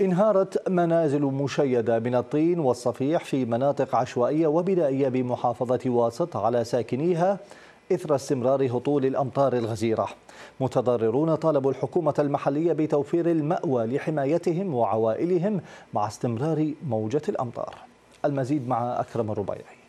انهارت منازل مشيدة من الطين والصفيح في مناطق عشوائية وبدائية بمحافظة واسط على ساكنيها إثر استمرار هطول الأمطار الغزيرة متضررون طالبوا الحكومة المحلية بتوفير المأوى لحمايتهم وعوائلهم مع استمرار موجة الأمطار المزيد مع أكرم الربيعي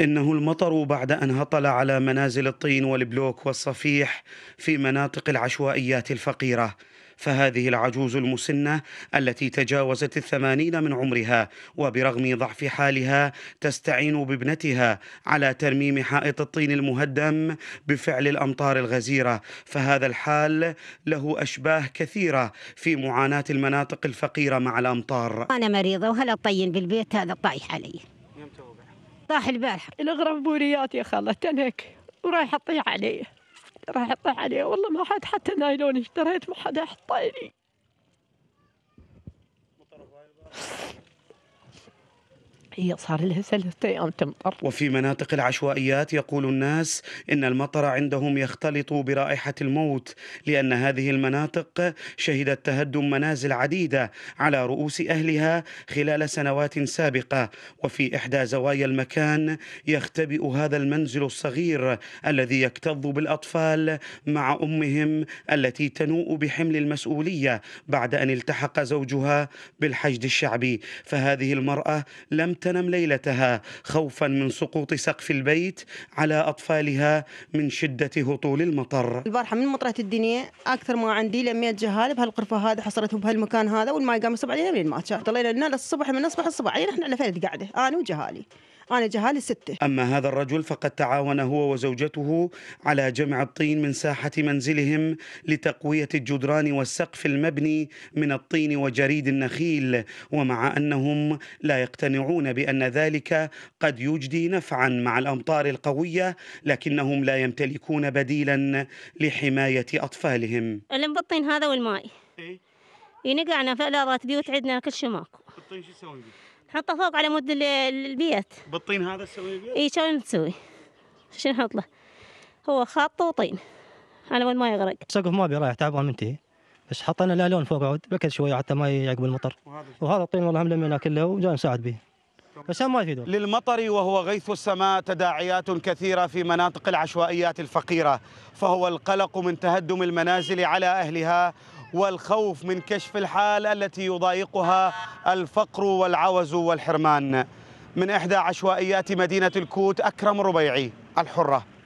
إنه المطر بعد أن هطل على منازل الطين والبلوك والصفيح في مناطق العشوائيات الفقيرة فهذه العجوز المسنة التي تجاوزت الثمانين من عمرها وبرغم ضعف حالها تستعين بابنتها على ترميم حائط الطين المهدم بفعل الأمطار الغزيرة فهذا الحال له أشباه كثيرة في معاناة المناطق الفقيرة مع الأمطار أنا مريضة وهلا الطين بالبيت هذا طايح علي طاح البارحة الغرف بوريات يا خالة هيك ورايح اطيح عليه رايح اطيح عليه والله ما حد حتى نايلوني اشتريت ما حد حطيلي هي صار لها ثلاثة ايام تمطر وفي مناطق العشوائيات يقول الناس ان المطر عندهم يختلط برائحه الموت لان هذه المناطق شهدت تهدم منازل عديده على رؤوس اهلها خلال سنوات سابقه وفي احدى زوايا المكان يختبئ هذا المنزل الصغير الذي يكتظ بالاطفال مع امهم التي تنوء بحمل المسؤوليه بعد ان التحق زوجها بالحشد الشعبي فهذه المراه لم ت تنم ليلتها خوفا من سقوط سقف البيت على أطفالها من شدة هطول المطر البارحة من مطرت الدنيا أكثر ما عندي لمية جهال بهالغرفة هذا حصلته بهالمكان هذا والماء قام يصب علينا لين ما طلعنا لنا للصبح من الصبح الصبح علينا يعني احنا على فلت قاعدة أنا وجهالي أنا جهال ستة أما هذا الرجل فقد تعاون هو وزوجته على جمع الطين من ساحة منزلهم لتقوية الجدران والسقف المبني من الطين وجريد النخيل ومع أنهم لا يقتنعون بأن ذلك قد يجدي نفعا مع الأمطار القوية لكنهم لا يمتلكون بديلا لحماية أطفالهم الطين بالطين هذا والماء إيه. ينقعنا في بيوت عندنا كل شيء ماكو بالطين شو تسوي به؟ نحطه فوق على مود البيت بالطين هذا تسوي بيه؟ اي شلون تسوي؟ شو نحط له؟ هو خط وطين على مود ما يغرق سقف ما رايح تعبان منتهي بس حطينا له لون فوق عود بكت شويه حتى ما يعقب المطر وهذا الطين والله هم لميناه كله وجاي نساعد به بس ما يفيدون للمطر وهو غيث السماء تداعيات كثيرة في مناطق العشوائيات الفقيرة فهو القلق من تهدم المنازل على أهلها والخوف من كشف الحال التي يضايقها الفقر والعوز والحرمان من إحدى عشوائيات مدينة الكوت أكرم ربيعي الحرة